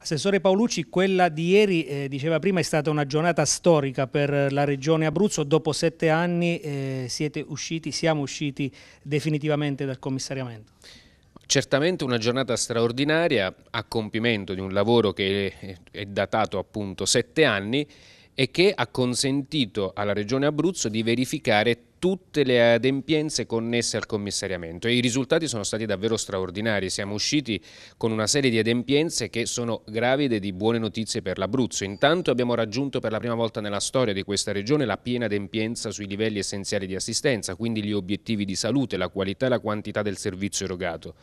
Assessore Paolucci, quella di ieri, eh, diceva prima, è stata una giornata storica per la regione Abruzzo. Dopo sette anni eh, usciti, siamo usciti definitivamente dal commissariamento. Certamente una giornata straordinaria a compimento di un lavoro che è datato appunto sette anni e che ha consentito alla Regione Abruzzo di verificare tutte le adempienze connesse al commissariamento e i risultati sono stati davvero straordinari, siamo usciti con una serie di adempienze che sono gravide di buone notizie per l'Abruzzo, intanto abbiamo raggiunto per la prima volta nella storia di questa regione la piena adempienza sui livelli essenziali di assistenza, quindi gli obiettivi di salute, la qualità e la quantità del servizio erogato.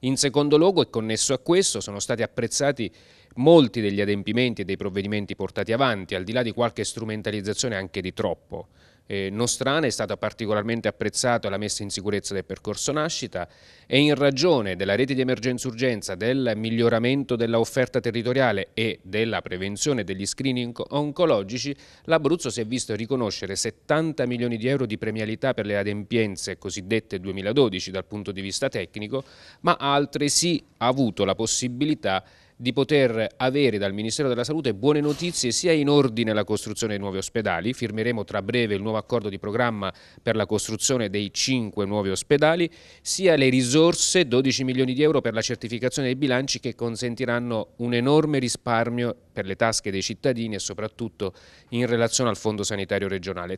In secondo luogo, e connesso a questo, sono stati apprezzati molti degli adempimenti e dei provvedimenti portati avanti, al di là di qualche strumentalizzazione anche di troppo eh, nostrana è stata particolarmente apprezzata la messa in sicurezza del percorso nascita e in ragione della rete di emergenza-urgenza, del miglioramento dell'offerta territoriale e della prevenzione degli screening oncologici, l'Abruzzo si è visto riconoscere 70 milioni di euro di premialità per le adempienze cosiddette 2012 dal punto di vista tecnico, ma ha altresì avuto la possibilità di poter avere dal Ministero della Salute buone notizie sia in ordine alla costruzione dei nuovi ospedali, firmeremo tra breve il nuovo accordo di programma per la costruzione dei cinque nuovi ospedali, sia le risorse, 12 milioni di euro per la certificazione dei bilanci che consentiranno un enorme risparmio per le tasche dei cittadini e soprattutto in relazione al Fondo Sanitario Regionale.